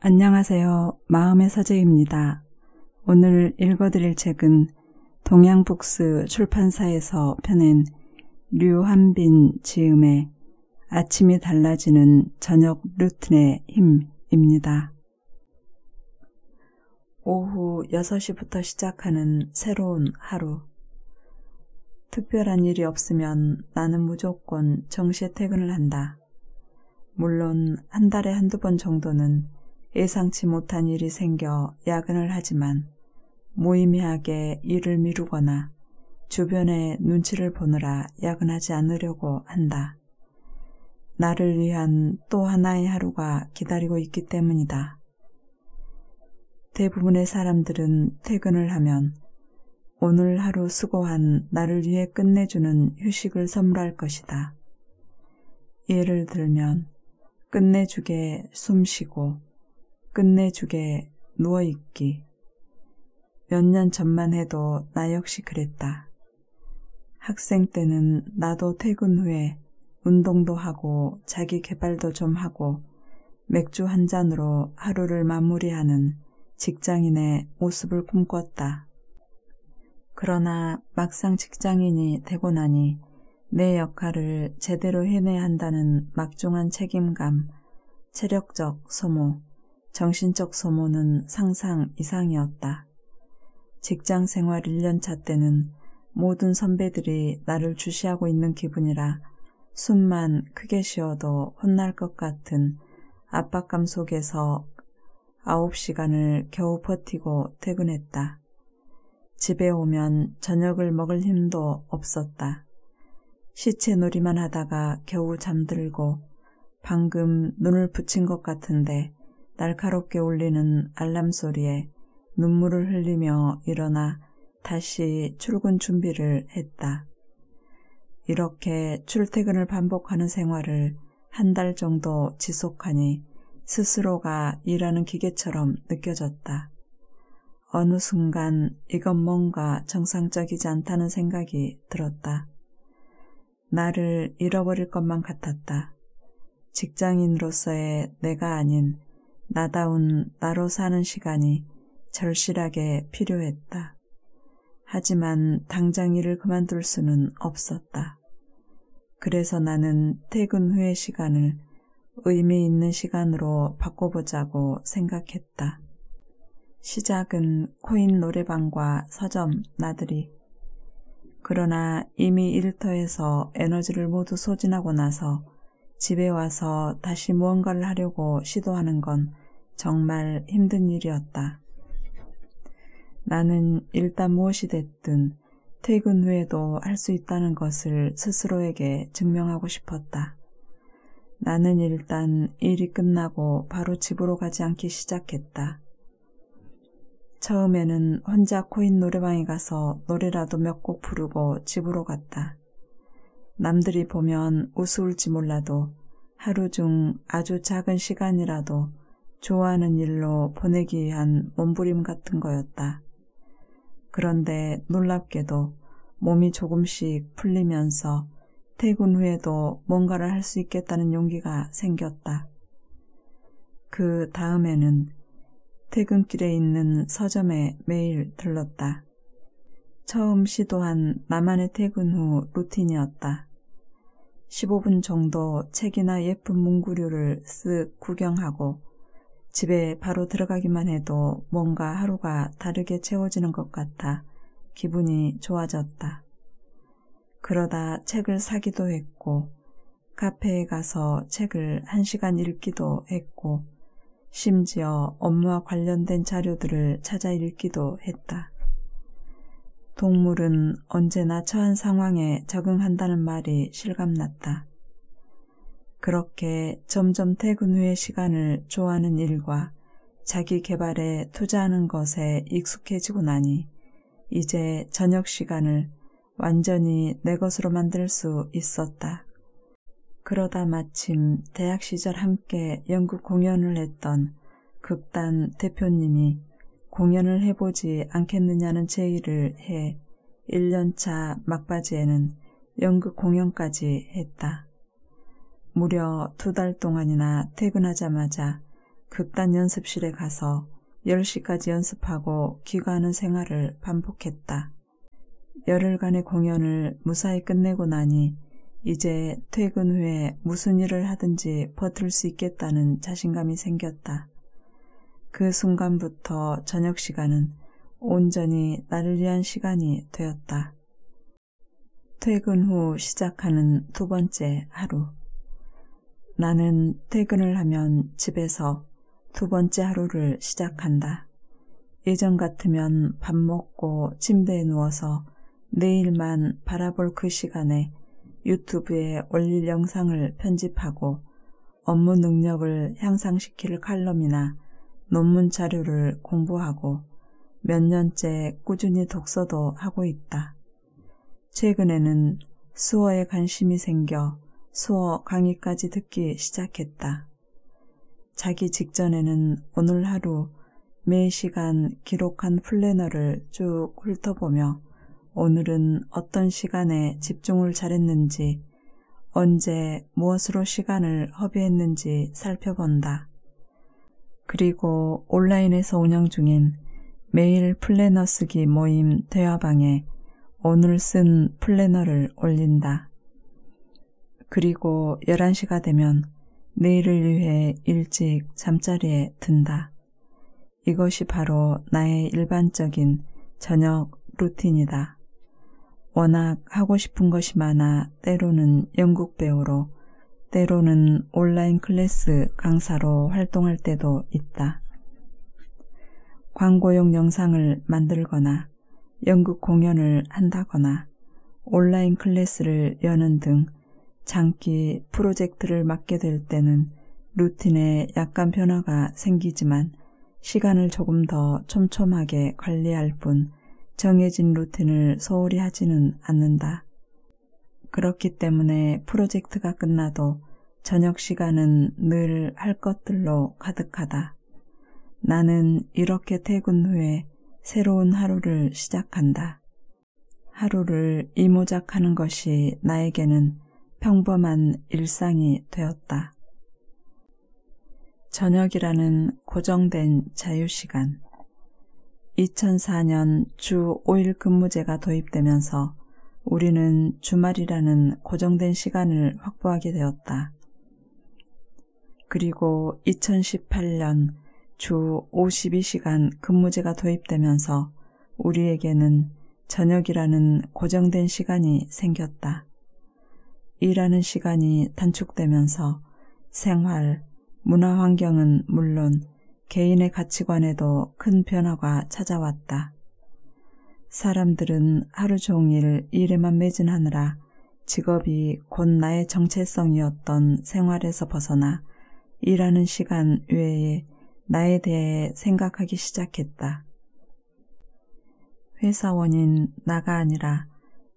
안녕하세요. 마음의 서재입니다. 오늘 읽어드릴 책은 동양북스 출판사에서 펴낸 류한빈 지음의 아침이 달라지는 저녁 루틴의 힘입니다. 오후 6시부터 시작하는 새로운 하루. 특별한 일이 없으면 나는 무조건 정시에 퇴근을 한다. 물론 한 달에 한두 번 정도는 예상치 못한 일이 생겨 야근을 하지만 무의미하게 일을 미루거나 주변의 눈치를 보느라 야근하지 않으려고 한다. 나를 위한 또 하나의 하루가 기다리고 있기 때문이다. 대부분의 사람들은 퇴근을 하면 오늘 하루 수고한 나를 위해 끝내주는 휴식을 선물할 것이다. 예를 들면 끝내주게 숨 쉬고 끝내 죽에 누워있기. 몇 년 전만 해도 나 역시 그랬다. 학생 때는 나도 퇴근 후에 운동도 하고 자기 개발도 좀 하고 맥주 한 잔으로 하루를 마무리하는 직장인의 모습을 꿈꿨다. 그러나 막상 직장인이 되고 나니 내 역할을 제대로 해내야 한다는 막중한 책임감, 체력적 소모, 정신적 소모는 상상 이상이었다. 직장 생활 1년차 때는 모든 선배들이 나를 주시하고 있는 기분이라 숨만 크게 쉬어도 혼날 것 같은 압박감 속에서 9시간을 겨우 버티고 퇴근했다. 집에 오면 저녁을 먹을 힘도 없었다. 시체 놀이만 하다가 겨우 잠들고 방금 눈을 붙인 것 같은데 날카롭게 울리는 알람 소리에 눈물을 흘리며 일어나 다시 출근 준비를 했다. 이렇게 출퇴근을 반복하는 생활을 한 달 정도 지속하니 스스로가 일하는 기계처럼 느껴졌다. 어느 순간 이건 뭔가 정상적이지 않다는 생각이 들었다. 나를 잃어버릴 것만 같았다. 직장인으로서의 내가 아닌 나다운 나로 사는 시간이 절실하게 필요했다. 하지만 당장 일을 그만둘 수는 없었다. 그래서 나는 퇴근 후의 시간을 의미 있는 시간으로 바꿔보자고 생각했다. 시작은 코인 노래방과 서점, 나들이. 그러나 이미 일터에서 에너지를 모두 소진하고 나서 집에 와서 다시 무언가를 하려고 시도하는 건 정말 힘든 일이었다. 나는 일단 무엇이 됐든 퇴근 후에도 할 수 있다는 것을 스스로에게 증명하고 싶었다. 나는 일단 일이 끝나고 바로 집으로 가지 않기 시작했다. 처음에는 혼자 코인 노래방에 가서 노래라도 몇 곡 부르고 집으로 갔다. 남들이 보면 우스울지 몰라도 하루 중 아주 작은 시간이라도 좋아하는 일로 보내기 위한 몸부림 같은 거였다. 그런데 놀랍게도 몸이 조금씩 풀리면서 퇴근 후에도 뭔가를 할 수 있겠다는 용기가 생겼다. 그 다음에는 퇴근길에 있는 서점에 매일 들렀다. 처음 시도한 나만의 퇴근 후 루틴이었다. 15분 정도 책이나 예쁜 문구류를 쓱 구경하고 집에 바로 들어가기만 해도 뭔가 하루가 다르게 채워지는 것 같아 기분이 좋아졌다. 그러다 책을 사기도 했고, 카페에 가서 책을 한시간 읽기도 했고, 심지어 업무와 관련된 자료들을 찾아 읽기도 했다. 동물은 언제나 처한 상황에 적응한다는 말이 실감났다. 그렇게 점점 퇴근 후의 시간을 좋아하는 일과 자기 개발에 투자하는 것에 익숙해지고 나니 이제 저녁 시간을 완전히 내 것으로 만들 수 있었다. 그러다 마침 대학 시절 함께 연극 공연을 했던 극단 대표님이 공연을 해보지 않겠느냐는 제의를 해 1년차 막바지에는 연극 공연까지 했다. 무려 두 달 동안이나 퇴근하자마자 극단 연습실에 가서 10시까지 연습하고 귀가하는 생활을 반복했다. 열흘간의 공연을 무사히 끝내고 나니 이제 퇴근 후에 무슨 일을 하든지 버틸 수 있겠다는 자신감이 생겼다. 그 순간부터 저녁 시간은 온전히 나를 위한 시간이 되었다. 퇴근 후 시작하는 두 번째 하루. 나는 퇴근을 하면 집에서 두 번째 하루를 시작한다. 예전 같으면 밥 먹고 침대에 누워서 내일만 바라볼 그 시간에 유튜브에 올릴 영상을 편집하고 업무 능력을 향상시킬 칼럼이나 논문 자료를 공부하고 몇 년째 꾸준히 독서도 하고 있다. 최근에는 수어에 관심이 생겨 수어 강의까지 듣기 시작했다. 자기 직전에는 오늘 하루 매 시간 기록한 플래너를 쭉 훑어보며 오늘은 어떤 시간에 집중을 잘했는지, 언제 무엇으로 시간을 허비했는지 살펴본다. 그리고 온라인에서 운영 중인 매일 플래너 쓰기 모임 대화방에 오늘 쓴 플래너를 올린다. 그리고 11시가 되면 내일을 위해 일찍 잠자리에 든다. 이것이 바로 나의 일반적인 저녁 루틴이다. 워낙 하고 싶은 것이 많아 때로는 영국 배우로 때로는 온라인 클래스 강사로 활동할 때도 있다. 광고용 영상을 만들거나 연극 공연을 한다거나 온라인 클래스를 여는 등 장기 프로젝트를 맡게 될 때는 루틴에 약간 변화가 생기지만 시간을 조금 더 촘촘하게 관리할 뿐 정해진 루틴을 소홀히 하지는 않는다. 그렇기 때문에 프로젝트가 끝나도 저녁 시간은 늘 할 것들로 가득하다. 나는 이렇게 퇴근 후에 새로운 하루를 시작한다. 하루를 이모작하는 것이 나에게는 평범한 일상이 되었다. 저녁이라는 고정된 자유시간. 2004년 주 5일 근무제가 도입되면서 우리는 주말이라는 고정된 시간을 확보하게 되었다. 그리고 2018년 주 52시간 근무제가 도입되면서 우리에게는 저녁이라는 고정된 시간이 생겼다. 일하는 시간이 단축되면서 생활, 문화 환경은 물론 개인의 가치관에도 큰 변화가 찾아왔다. 사람들은 하루 종일 일에만 매진하느라 직업이 곧 나의 정체성이었던 생활에서 벗어나 일하는 시간 외에 나에 대해 생각하기 시작했다. 회사원인 나가 아니라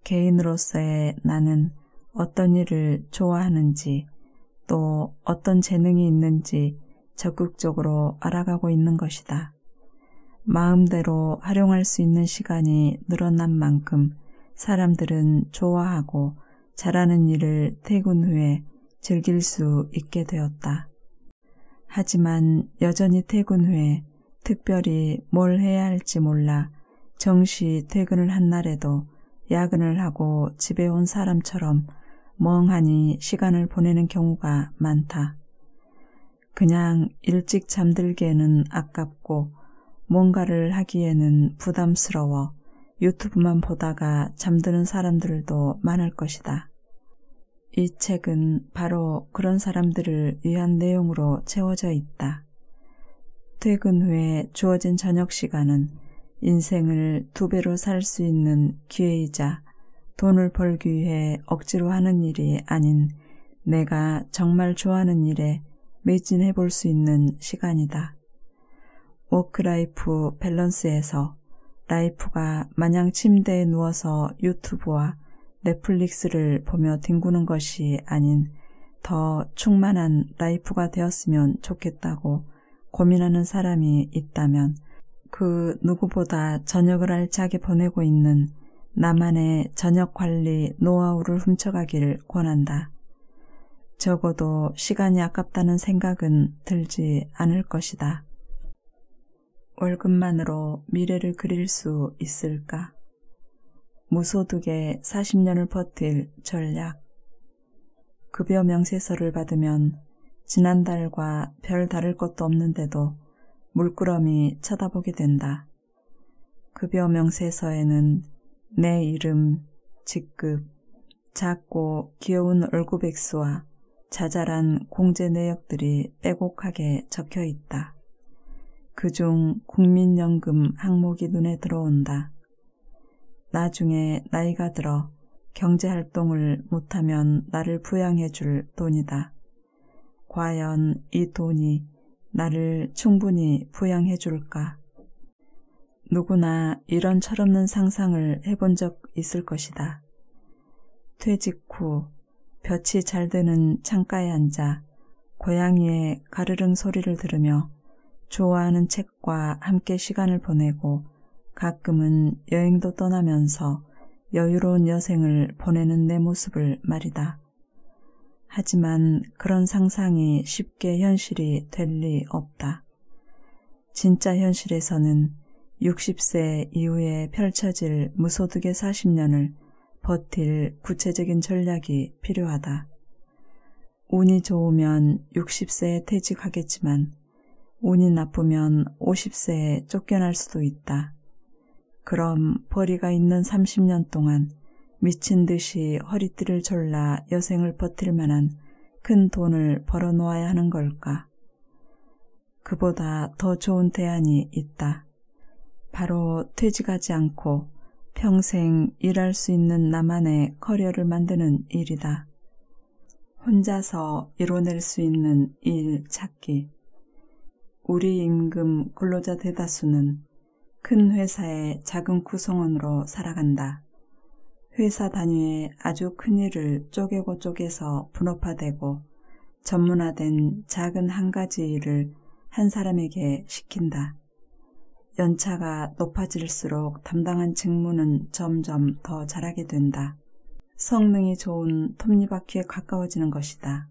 개인으로서의 나는 어떤 일을 좋아하는지 또 어떤 재능이 있는지 적극적으로 알아가고 있는 것이다. 마음대로 활용할 수 있는 시간이 늘어난 만큼 사람들은 좋아하고 잘하는 일을 퇴근 후에 즐길 수 있게 되었다. 하지만 여전히 퇴근 후에 특별히 뭘 해야 할지 몰라 정시 퇴근을 한 날에도 야근을 하고 집에 온 사람처럼 멍하니 시간을 보내는 경우가 많다. 그냥 일찍 잠들기에는 아깝고 뭔가를 하기에는 부담스러워 유튜브만 보다가 잠드는 사람들도 많을 것이다. 이 책은 바로 그런 사람들을 위한 내용으로 채워져 있다. 퇴근 후에 주어진 저녁 시간은 인생을 두 배로 살 수 있는 기회이자 돈을 벌기 위해 억지로 하는 일이 아닌 내가 정말 좋아하는 일에 매진해 볼 수 있는 시간이다. 워크라이프 밸런스에서 라이프가 마냥 침대에 누워서 유튜브와 넷플릭스를 보며 뒹구는 것이 아닌 더 충만한 라이프가 되었으면 좋겠다고 고민하는 사람이 있다면 그 누구보다 저녁을 알차게 보내고 있는 나만의 저녁 관리 노하우를 훔쳐가길 권한다. 적어도 시간이 아깝다는 생각은 들지 않을 것이다. 월급만으로 미래를 그릴 수 있을까? 무소득에 40년을 버틸 전략. 급여 명세서를 받으면 지난달과 별 다를 것도 없는데도 물끄러미 쳐다보게 된다. 급여 명세서에는 내 이름, 직급, 작고 귀여운 얼굴 백수와 자잘한 공제 내역들이 빼곡하게 적혀 있다. 그중 국민연금 항목이 눈에 들어온다. 나중에 나이가 들어 경제활동을 못하면 나를 부양해 줄 돈이다. 과연 이 돈이 나를 충분히 부양해 줄까? 누구나 이런 철없는 상상을 해본 적 있을 것이다. 퇴직 후 볕이 잘되는 창가에 앉아 고양이의 가르릉 소리를 들으며 좋아하는 책과 함께 시간을 보내고 가끔은 여행도 떠나면서 여유로운 여생을 보내는 내 모습을 말이다. 하지만 그런 상상이 쉽게 현실이 될 리 없다. 진짜 현실에서는 60세 이후에 펼쳐질 무소득의 40년을 버틸 구체적인 전략이 필요하다. 운이 좋으면 60세에 퇴직하겠지만 운이 나쁘면 50세에 쫓겨날 수도 있다. 그럼 벌이가 있는 30년 동안 미친 듯이 허리띠를 졸라 여생을 버틸 만한 큰 돈을 벌어놓아야 하는 걸까? 그보다 더 좋은 대안이 있다. 바로 퇴직하지 않고 평생 일할 수 있는 나만의 커리어를 만드는 일이다. 혼자서 이뤄낼 수 있는 일 찾기. 우리 임금 근로자 대다수는 큰 회사의 작은 구성원으로 살아간다. 회사 단위의 아주 큰 일을 쪼개고 쪼개서 분업화되고 전문화된 작은 한 가지 일을 한 사람에게 시킨다. 연차가 높아질수록 담당한 직무는 점점 더 잘하게 된다. 성능이 좋은 톱니바퀴에 가까워지는 것이다.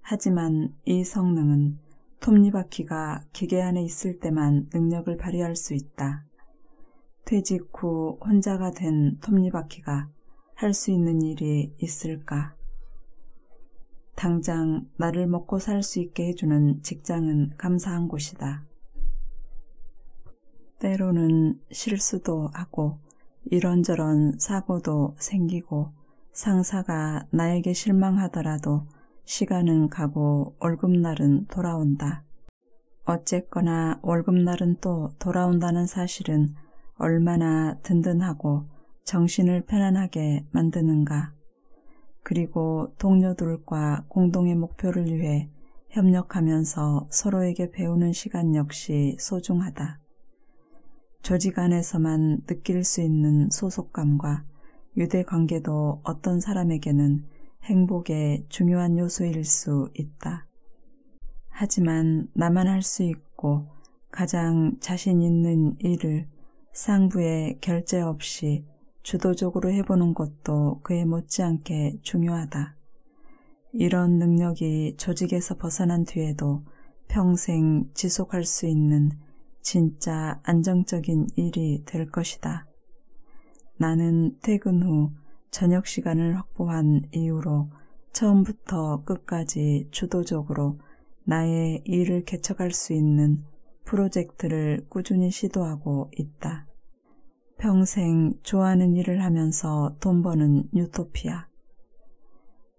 하지만 이 성능은 톱니바퀴가 기계 안에 있을 때만 능력을 발휘할 수 있다. 퇴직 후 혼자가 된 톱니바퀴가 할 수 있는 일이 있을까? 당장 나를 먹고 살 수 있게 해주는 직장은 감사한 곳이다. 때로는 실수도 하고 이런저런 사고도 생기고 상사가 나에게 실망하더라도 시간은 가고 월급날은 돌아온다. 어쨌거나 월급날은 또 돌아온다는 사실은 얼마나 든든하고 정신을 편안하게 만드는가. 그리고 동료들과 공동의 목표를 위해 협력하면서 서로에게 배우는 시간 역시 소중하다. 조직 안에서만 느낄 수 있는 소속감과 유대 관계도 어떤 사람에게는 행복의 중요한 요소일 수 있다. 하지만 나만 할 수 있고 가장 자신 있는 일을 상부의 결제 없이 주도적으로 해보는 것도 그에 못지않게 중요하다. 이런 능력이 조직에서 벗어난 뒤에도 평생 지속할 수 있는 진짜 안정적인 일이 될 것이다. 나는 퇴근 후 저녁 시간을 확보한 이후로 처음부터 끝까지 주도적으로 나의 일을 개척할 수 있는 프로젝트를 꾸준히 시도하고 있다. 평생 좋아하는 일을 하면서 돈 버는 유토피아.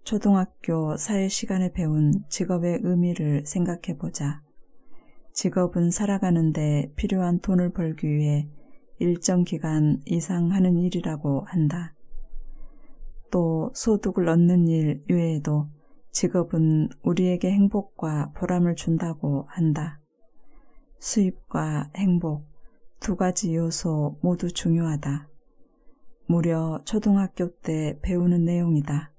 초등학교 사회 시간에 배운 직업의 의미를 생각해 보자. 직업은 살아가는데 필요한 돈을 벌기 위해 일정 기간 이상 하는 일이라고 한다. 또 소득을 얻는 일 외에도 직업은 우리에게 행복과 보람을 준다고 한다. 수입과 행복 두 가지 요소 모두 중요하다. 무려 초등학교 때 배우는 내용이다.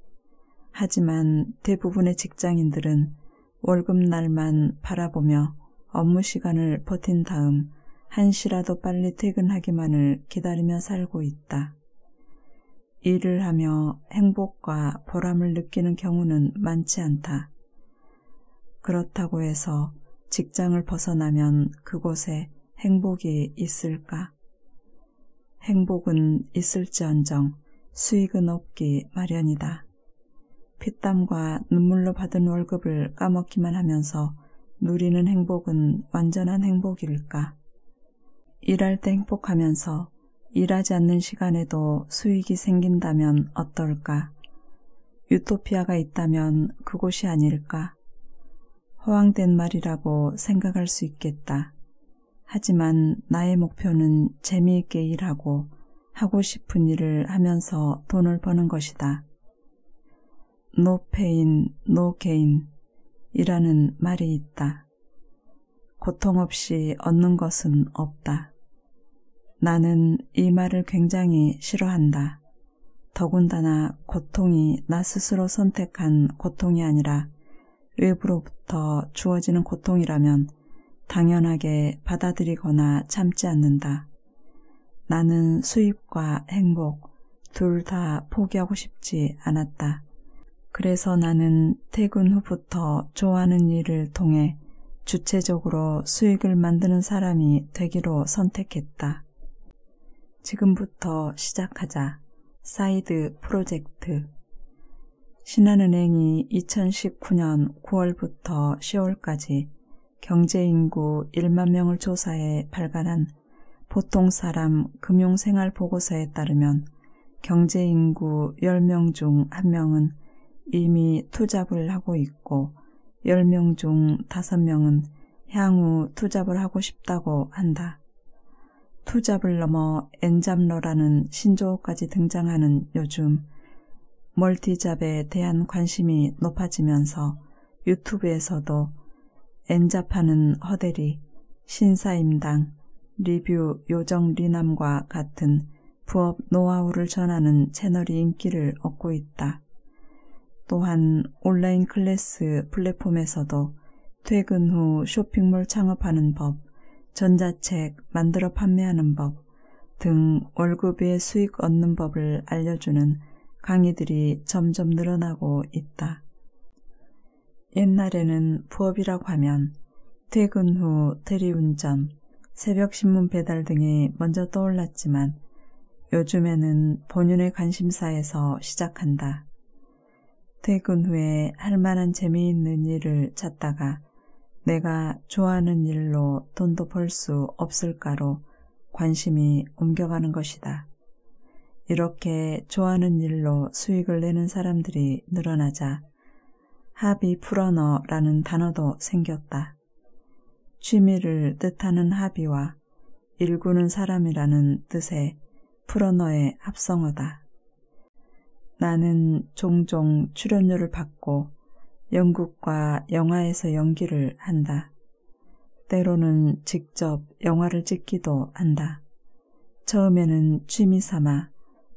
하지만 대부분의 직장인들은 월급날만 바라보며 업무 시간을 버틴 다음 한시라도 빨리 퇴근하기만을 기다리며 살고 있다. 일을 하며 행복과 보람을 느끼는 경우는 많지 않다. 그렇다고 해서 직장을 벗어나면 그곳에 행복이 있을까? 행복은 있을지언정 수익은 없기 마련이다. 피땀과 눈물로 받은 월급을 까먹기만 하면서 누리는 행복은 완전한 행복일까? 일할 때 행복하면서 일하지 않는 시간에도 수익이 생긴다면 어떨까? 유토피아가 있다면 그곳이 아닐까? 허황된 말이라고 생각할 수 있겠다. 하지만 나의 목표는 재미있게 일하고 하고 싶은 일을 하면서 돈을 버는 것이다. 노페인, 노게인 이라는 말이 있다. 고통 없이 얻는 것은 없다. 나는 이 말을 굉장히 싫어한다. 더군다나 고통이 나 스스로 선택한 고통이 아니라 외부로부터 주어지는 고통이라면 당연하게 받아들이거나 참지 않는다. 나는 수입과 행복 둘 다 포기하고 싶지 않았다. 그래서 나는 퇴근 후부터 좋아하는 일을 통해 주체적으로 수익을 만드는 사람이 되기로 선택했다. 지금부터 시작하자. 사이드 프로젝트. 신한은행이 2019년 9월부터 10월까지 경제인구 1만 명을 조사해 발간한 보통 사람 금융생활 보고서에 따르면 경제인구 10명 중 1명은 이미 투잡을 하고 있고 10명 중 5명은 향후 투잡을 하고 싶다고 한다. 투잡을 넘어 엔잡러라는 신조어까지 등장하는 요즘 멀티잡에 대한 관심이 높아지면서 유튜브에서도 엔잡하는 허대리, 신사임당, 리뷰 요정 리남과 같은 부업 노하우를 전하는 채널이 인기를 얻고 있다. 또한 온라인 클래스 플랫폼에서도 퇴근 후 쇼핑몰 창업하는 법, 전자책 만들어 판매하는 법 등 월급의 수익 얻는 법을 알려주는 강의들이 점점 늘어나고 있다. 옛날에는 부업이라고 하면 퇴근 후 대리운전, 새벽 신문 배달 등이 먼저 떠올랐지만 요즘에는 본인의 관심사에서 시작한다. 퇴근 후에 할 만한 재미있는 일을 찾다가 내가 좋아하는 일로 돈도 벌 수 없을까로 관심이 옮겨가는 것이다. 이렇게 좋아하는 일로 수익을 내는 사람들이 늘어나자 합이 풀어너라는 단어도 생겼다. 취미를 뜻하는 합의와 일구는 사람이라는 뜻의 풀어너의 합성어다. 나는 종종 출연료를 받고 영국과 영화에서 연기를 한다. 때로는 직접 영화를 찍기도 한다. 처음에는 취미 삼아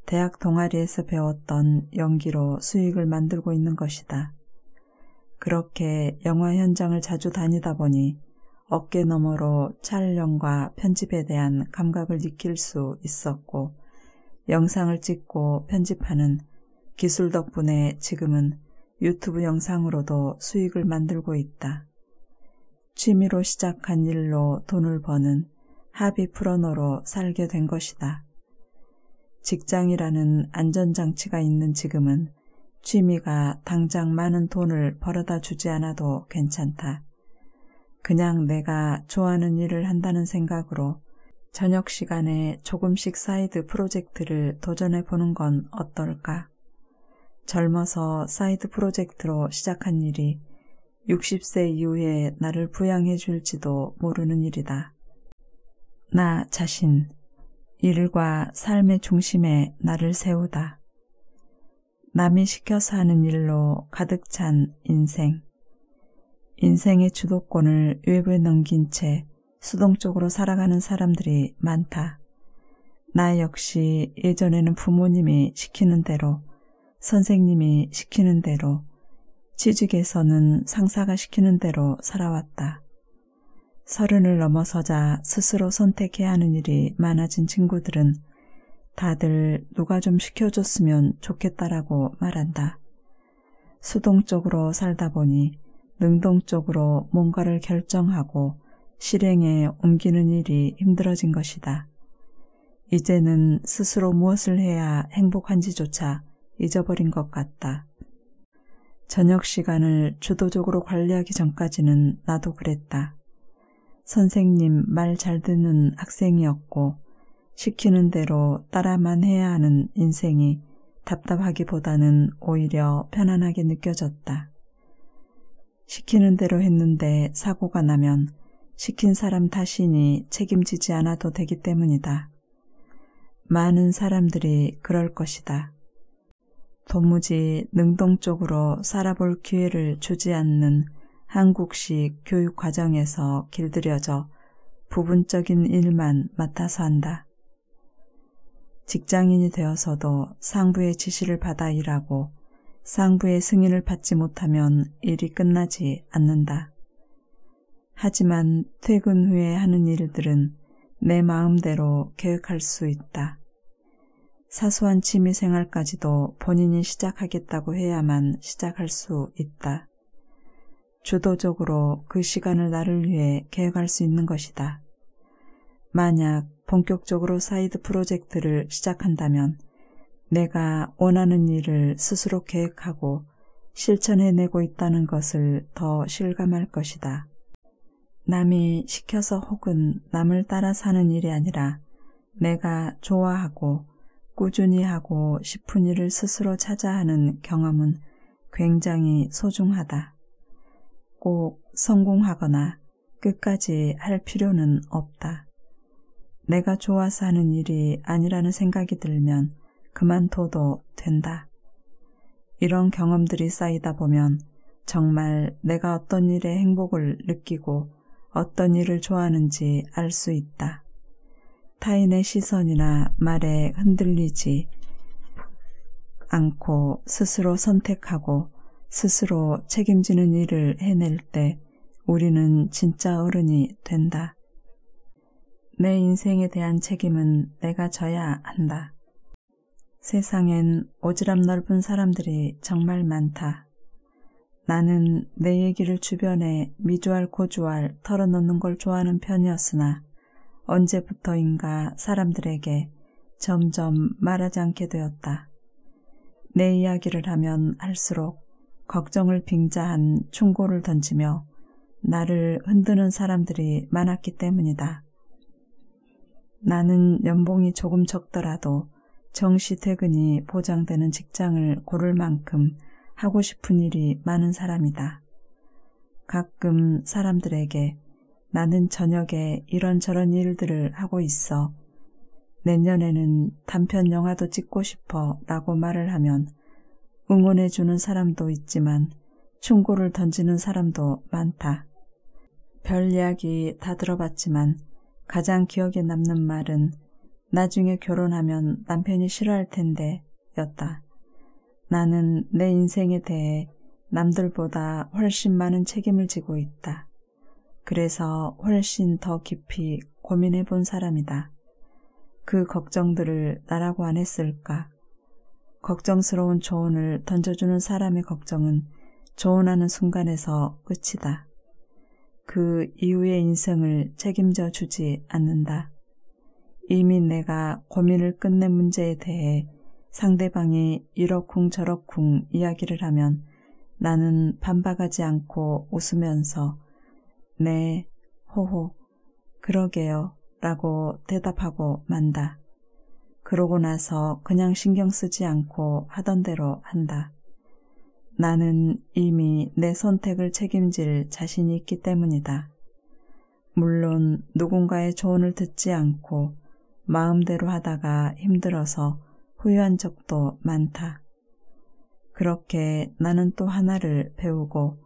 대학 동아리에서 배웠던 연기로 수익을 만들고 있는 것이다. 그렇게 영화 현장을 자주 다니다 보니 어깨 너머로 촬영과 편집에 대한 감각을 익힐 수 있었고 영상을 찍고 편집하는 기술 덕분에 지금은 유튜브 영상으로도 수익을 만들고 있다. 취미로 시작한 일로 돈을 버는 합의 프로너로 살게 된 것이다. 직장이라는 안전장치가 있는 지금은 취미가 당장 많은 돈을 벌어다 주지 않아도 괜찮다. 그냥 내가 좋아하는 일을 한다는 생각으로 저녁 시간에 조금씩 사이드 프로젝트를 도전해 보는 건 어떨까? 젊어서 사이드 프로젝트로 시작한 일이 60세 이후에 나를 부양해 줄지도 모르는 일이다. 나 자신, 일과 삶의 중심에 나를 세우다. 남이 시켜서 하는 일로 가득 찬 인생. 인생의 주도권을 외부에 넘긴 채 수동적으로 살아가는 사람들이 많다. 나 역시 예전에는 부모님이 시키는 대로 선생님이 시키는 대로, 취직에서는 상사가 시키는 대로 살아왔다. 서른을 넘어서자 스스로 선택해야 하는 일이 많아진 친구들은 다들 누가 좀 시켜줬으면 좋겠다라고 말한다. 수동적으로 살다 보니 능동적으로 뭔가를 결정하고 실행에 옮기는 일이 힘들어진 것이다. 이제는 스스로 무엇을 해야 행복한지조차 잊어버린 것 같다. 저녁 시간을 주도적으로 관리하기 전까지는 나도 그랬다. 선생님 말 잘 듣는 학생이었고 시키는 대로 따라만 해야 하는 인생이 답답하기보다는 오히려 편안하게 느껴졌다. 시키는 대로 했는데 사고가 나면 시킨 사람 탓이니 책임지지 않아도 되기 때문이다. 많은 사람들이 그럴 것이다. 도무지 능동적으로 살아볼 기회를 주지 않는 한국식 교육 과정에서 길들여져 부분적인 일만 맡아서 한다. 직장인이 되어서도 상부의 지시를 받아 일하고 상부의 승인을 받지 못하면 일이 끝나지 않는다. 하지만 퇴근 후에 하는 일들은 내 마음대로 계획할 수 있다. 사소한 취미 생활까지도 본인이 시작하겠다고 해야만 시작할 수 있다. 주도적으로 그 시간을 나를 위해 계획할 수 있는 것이다. 만약 본격적으로 사이드 프로젝트를 시작한다면 내가 원하는 일을 스스로 계획하고 실천해내고 있다는 것을 더 실감할 것이다. 남이 시켜서 혹은 남을 따라 사는 일이 아니라 내가 좋아하고 꾸준히 하고 싶은 일을 스스로 찾아 하는 경험은 굉장히 소중하다. 꼭 성공하거나 끝까지 할 필요는 없다. 내가 좋아서 하는 일이 아니라는 생각이 들면 그만둬도 된다. 이런 경험들이 쌓이다 보면 정말 내가 어떤 일에 행복을 느끼고 어떤 일을 좋아하는지 알 수 있다. 타인의 시선이나 말에 흔들리지 않고 스스로 선택하고 스스로 책임지는 일을 해낼 때 우리는 진짜 어른이 된다. 내 인생에 대한 책임은 내가 져야 한다. 세상엔 오지랖 넓은 사람들이 정말 많다. 나는 내 얘기를 주변에 미주알 고주알 털어놓는 걸 좋아하는 편이었으나 언제부터인가 사람들에게 점점 말하지 않게 되었다. 내 이야기를 하면 할수록 걱정을 빙자한 충고를 던지며 나를 흔드는 사람들이 많았기 때문이다. 나는 연봉이 조금 적더라도 정시 퇴근이 보장되는 직장을 고를 만큼 하고 싶은 일이 많은 사람이다. 가끔 사람들에게 나는 저녁에 이런저런 일들을 하고 있어. 내년에는 단편 영화도 찍고 싶어 라고 말을 하면 응원해주는 사람도 있지만 충고를 던지는 사람도 많다. 별 이야기 다 들어봤지만 가장 기억에 남는 말은 나중에 결혼하면 남편이 싫어할 텐데 였다. 나는 내 인생에 대해 남들보다 훨씬 많은 책임을 지고 있다. 그래서 훨씬 더 깊이 고민해 본 사람이다. 그 걱정들을 나라고 안 했을까? 걱정스러운 조언을 던져주는 사람의 걱정은 조언하는 순간에서 끝이다. 그 이후의 인생을 책임져 주지 않는다. 이미 내가 고민을 끝낸 문제에 대해 상대방이 이러쿵저러쿵 이야기를 하면 나는 반박하지 않고 웃으면서 네, 호호, 그러게요. 라고 대답하고 만다. 그러고 나서 그냥 신경 쓰지 않고 하던 대로 한다. 나는 이미 내 선택을 책임질 자신이 있기 때문이다. 물론 누군가의 조언을 듣지 않고 마음대로 하다가 힘들어서 후회한 적도 많다. 그렇게 나는 또 하나를 배우고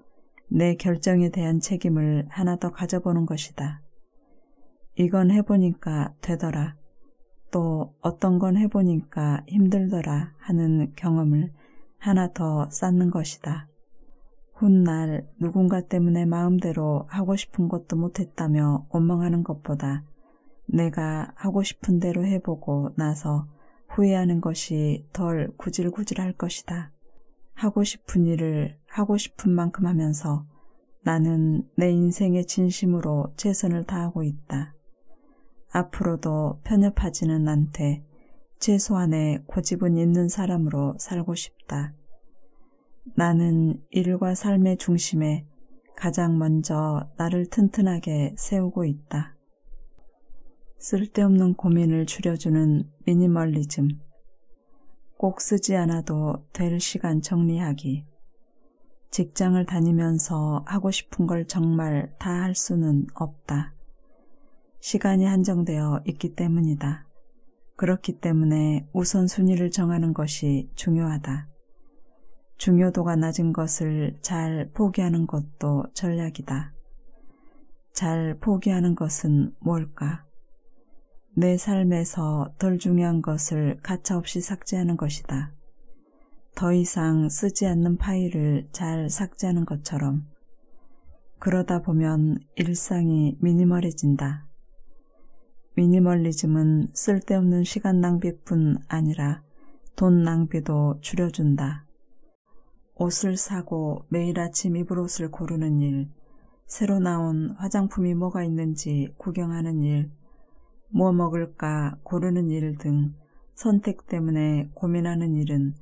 내 결정에 대한 책임을 하나 더 가져보는 것이다. 이건 해보니까 되더라. 또 어떤 건 해보니까 힘들더라 하는 경험을 하나 더 쌓는 것이다. 훗날 누군가 때문에 마음대로 하고 싶은 것도 못했다며 원망하는 것보다 내가 하고 싶은 대로 해보고 나서 후회하는 것이 덜 구질구질할 것이다. 하고 싶은 일을 하고 싶은 만큼 하면서 나는 내인생의 진심으로 최선을 다하고 있다. 앞으로도 편협하지는 않되 최소한의 고집은 있는 사람으로 살고 싶다. 나는 일과 삶의 중심에 가장 먼저 나를 튼튼하게 세우고 있다. 쓸데없는 고민을 줄여주는 미니멀리즘. 꼭 쓰지 않아도 될 시간 정리하기. 직장을 다니면서 하고 싶은 걸 정말 다 할 수는 없다. 시간이 한정되어 있기 때문이다. 그렇기 때문에 우선순위를 정하는 것이 중요하다. 중요도가 낮은 것을 잘 포기하는 것도 전략이다. 잘 포기하는 것은 뭘까? 내 삶에서 덜 중요한 것을 가차없이 삭제하는 것이다. 더 이상 쓰지 않는 파일을 잘 삭제하는 것처럼 그러다 보면 일상이 미니멀해진다. 미니멀리즘은 쓸데없는 시간 낭비뿐 아니라 돈 낭비도 줄여준다. 옷을 사고 매일 아침 입을 옷을 고르는 일, 새로 나온 화장품이 뭐가 있는지 구경하는 일, 뭐 먹을까 고르는 일 등 선택 때문에 고민하는 일은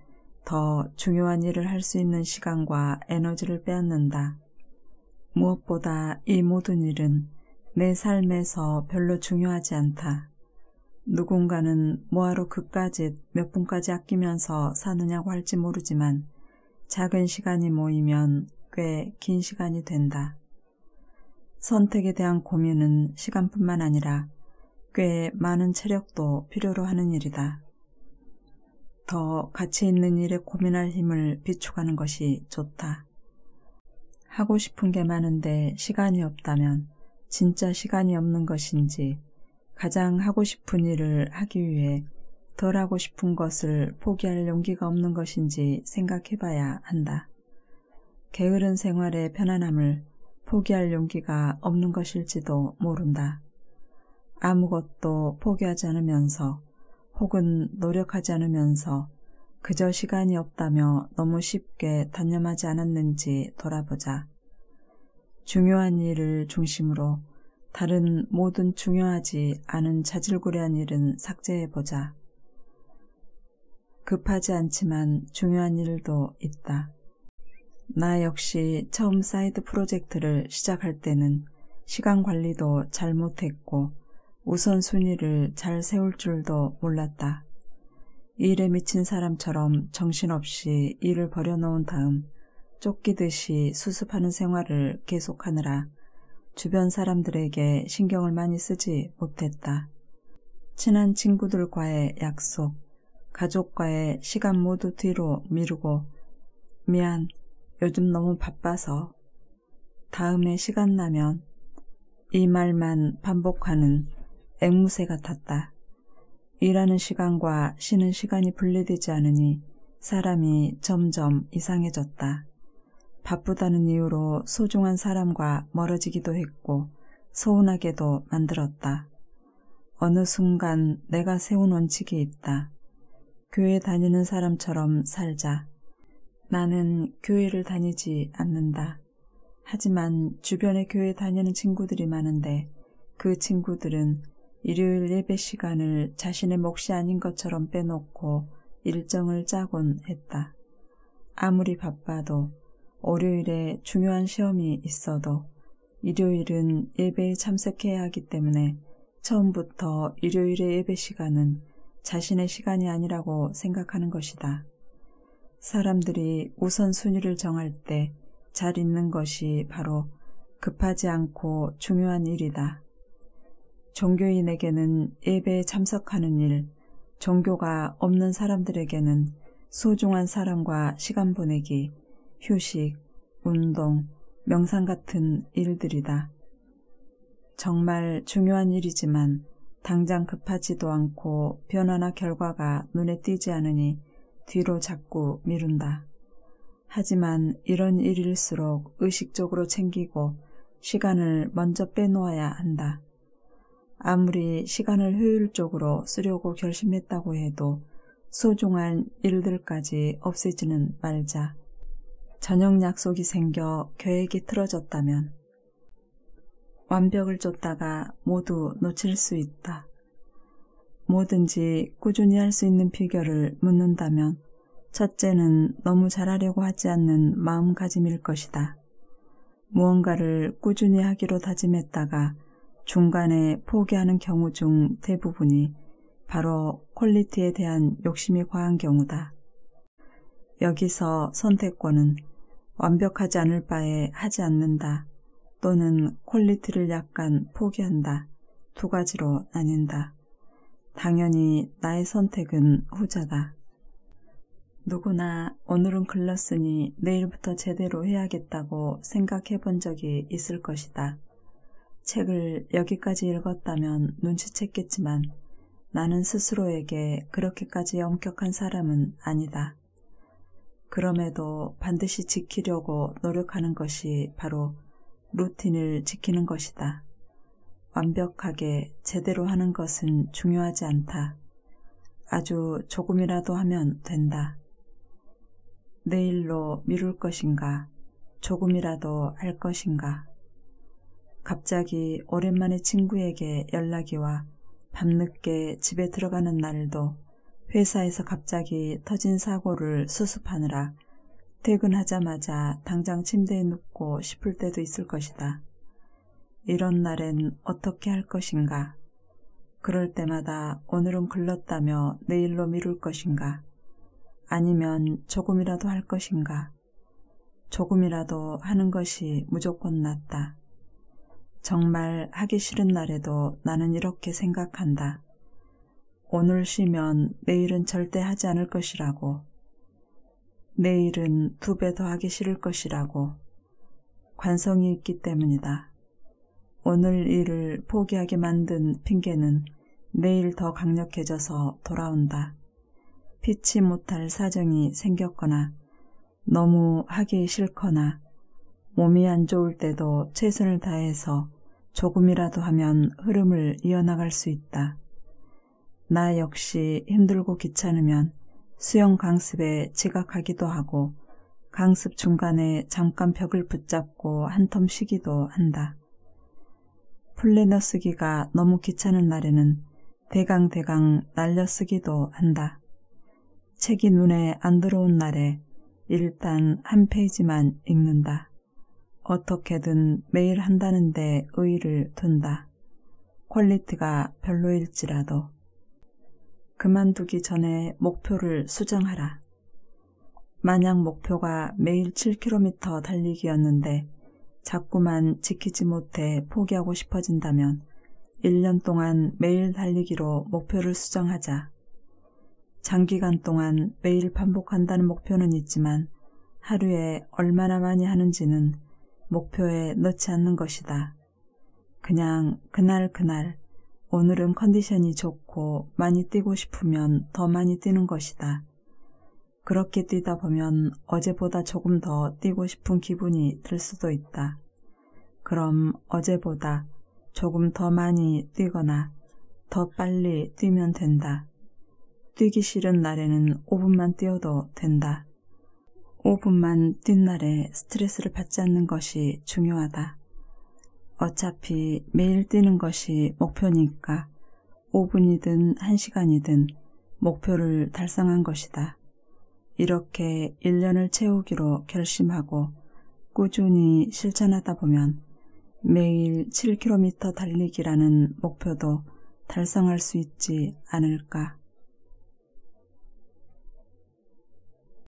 더 중요한 일을 할 수 있는 시간과 에너지를 빼앗는다. 무엇보다 이 모든 일은 내 삶에서 별로 중요하지 않다. 누군가는 뭐하러 그까지 몇 분까지 아끼면서 사느냐고 할지 모르지만 작은 시간이 모이면 꽤 긴 시간이 된다. 선택에 대한 고민은 시간뿐만 아니라 꽤 많은 체력도 필요로 하는 일이다. 더 가치 있는 일에 고민할 힘을 비축하는 것이 좋다. 하고 싶은 게 많은데 시간이 없다면 진짜 시간이 없는 것인지 가장 하고 싶은 일을 하기 위해 덜 하고 싶은 것을 포기할 용기가 없는 것인지 생각해 봐야 한다. 게으른 생활의 편안함을 포기할 용기가 없는 것일지도 모른다. 아무것도 포기하지 않으면서 혹은 노력하지 않으면서 그저 시간이 없다며 너무 쉽게 단념하지 않았는지 돌아보자. 중요한 일을 중심으로 다른 모든 중요하지 않은 자질구레한 일은 삭제해보자. 급하지 않지만 중요한 일도 있다. 나 역시 처음 사이드 프로젝트를 시작할 때는 시간 관리도 잘못했고 우선순위를 잘 세울 줄도 몰랐다. 일에 미친 사람처럼 정신없이 일을 버려놓은 다음 쫓기듯이 수습하는 생활을 계속하느라 주변 사람들에게 신경을 많이 쓰지 못했다. 친한 친구들과의 약속, 가족과의 시간 모두 뒤로 미루고 미안, 요즘 너무 바빠서 다음에 시간 나면 이 말만 반복하는 앵무새 같았다. 일하는 시간과 쉬는 시간이 분리되지 않으니 사람이 점점 이상해졌다. 바쁘다는 이유로 소중한 사람과 멀어지기도 했고 서운하게도 만들었다. 어느 순간 내가 세운 원칙이 있다. 교회 다니는 사람처럼 살자. 나는 교회를 다니지 않는다. 하지만 주변에 교회 다니는 친구들이 많은데 그 친구들은 일요일 예배 시간을 자신의 몫이 아닌 것처럼 빼놓고 일정을 짜곤 했다. 아무리 바빠도 월요일에 중요한 시험이 있어도 일요일은 예배에 참석해야 하기 때문에 처음부터 일요일의 예배 시간은 자신의 시간이 아니라고 생각하는 것이다. 사람들이 우선순위를 정할 때 잘 있는 것이 바로 급하지 않고 중요한 일이다. 종교인에게는 예배에 참석하는 일, 종교가 없는 사람들에게는 소중한 사람과 시간 보내기, 휴식, 운동, 명상 같은 일들이다. 정말 중요한 일이지만 당장 급하지도 않고 변화나 결과가 눈에 띄지 않으니 뒤로 자꾸 미룬다. 하지만 이런 일일수록 의식적으로 챙기고 시간을 먼저 빼놓아야 한다. 아무리 시간을 효율적으로 쓰려고 결심했다고 해도 소중한 일들까지 없애지는 말자. 저녁 약속이 생겨 계획이 틀어졌다면 완벽을 쫓다가 모두 놓칠 수 있다. 뭐든지 꾸준히 할 수 있는 비결을 묻는다면 첫째는 너무 잘하려고 하지 않는 마음가짐일 것이다. 무언가를 꾸준히 하기로 다짐했다가 중간에 포기하는 경우 중 대부분이 바로 퀄리티에 대한 욕심이 과한 경우다. 여기서 선택권은 완벽하지 않을 바에 하지 않는다 또는 퀄리티를 약간 포기한다 두 가지로 나뉜다. 당연히 나의 선택은 후자다. 누구나 오늘은 글렀으니 내일부터 제대로 해야겠다고 생각해 본 적이 있을 것이다. 책을 여기까지 읽었다면 눈치챘겠지만 나는 스스로에게 그렇게까지 엄격한 사람은 아니다. 그럼에도 반드시 지키려고 노력하는 것이 바로 루틴을 지키는 것이다. 완벽하게 제대로 하는 것은 중요하지 않다. 아주 조금이라도 하면 된다. 내일로 미룰 것인가, 조금이라도 할 것인가. 갑자기 오랜만에 친구에게 연락이 와 밤늦게 집에 들어가는 날도 회사에서 갑자기 터진 사고를 수습하느라 퇴근하자마자 당장 침대에 눕고 싶을 때도 있을 것이다. 이런 날엔 어떻게 할 것인가? 그럴 때마다 오늘은 글렀다며 내일로 미룰 것인가? 아니면 조금이라도 할 것인가? 조금이라도 하는 것이 무조건 낫다. 정말 하기 싫은 날에도 나는 이렇게 생각한다. 오늘 쉬면 내일은 절대 하지 않을 것이라고. 내일은 두 배 더 하기 싫을 것이라고. 관성이 있기 때문이다. 오늘 일을 포기하게 만든 핑계는 내일 더 강력해져서 돌아온다. 피치 못할 사정이 생겼거나 너무 하기 싫거나 몸이 안 좋을 때도 최선을 다해서 조금이라도 하면 흐름을 이어나갈 수 있다. 나 역시 힘들고 귀찮으면 수영 강습에 지각하기도 하고 강습 중간에 잠깐 벽을 붙잡고 한 텀 쉬기도 한다. 플래너 쓰기가 너무 귀찮은 날에는 대강대강 날려 쓰기도 한다. 책이 눈에 안 들어온 날에 일단 한 페이지만 읽는다. 어떻게든 매일 한다는데 의의를 둔다. 퀄리티가 별로일지라도. 그만두기 전에 목표를 수정하라. 만약 목표가 매일 7km 달리기였는데 자꾸만 지키지 못해 포기하고 싶어진다면 1년 동안 매일 달리기로 목표를 수정하자. 장기간 동안 매일 반복한다는 목표는 있지만 하루에 얼마나 많이 하는지는 목표에 넣지 않는 것이다. 그냥 그날 그날 오늘은 컨디션이 좋고 많이 뛰고 싶으면 더 많이 뛰는 것이다. 그렇게 뛰다 보면 어제보다 조금 더 뛰고 싶은 기분이 들 수도 있다. 그럼 어제보다 조금 더 많이 뛰거나 더 빨리 뛰면 된다. 뛰기 싫은 날에는 5분만 뛰어도 된다. 5분만 뒷 날에 스트레스를 받지 않는 것이 중요하다. 어차피 매일 뛰는 것이 목표니까 5분이든 1시간이든 목표를 달성한 것이다. 이렇게 1년을 채우기로 결심하고 꾸준히 실천하다 보면 매일 7km 달리기라는 목표도 달성할 수 있지 않을까.